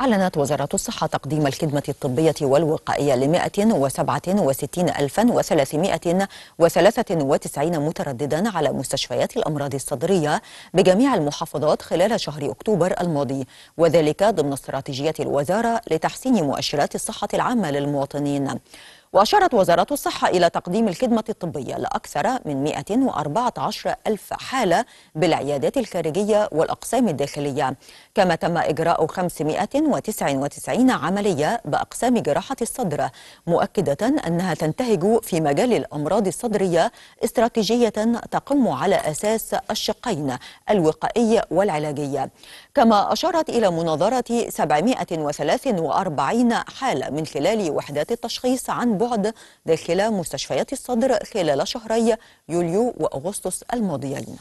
أعلنت وزارة الصحة تقديم الخدمة الطبية والوقائية ل 167393 مترددا على مستشفيات الأمراض الصدرية بجميع المحافظات خلال شهر أكتوبر الماضي وذلك ضمن استراتيجية الوزارة لتحسين مؤشرات الصحة العامة للمواطنين وأشارت وزارة الصحة إلى تقديم الخدمة الطبية لأكثر من 114 ألف حالة بالعيادات الخارجية والأقسام الداخلية كما تم إجراء 599 عملية بأقسام جراحة الصدر مؤكدة أنها تنتهج في مجال الأمراض الصدرية استراتيجية تقوم على أساس الشقين الوقائي والعلاجي كما أشارت إلى مناظرة 743 حالة من خلال وحدات التشخيص عن بعد داخل مستشفيات الصدر خلال شهري يوليو وأغسطس الماضيين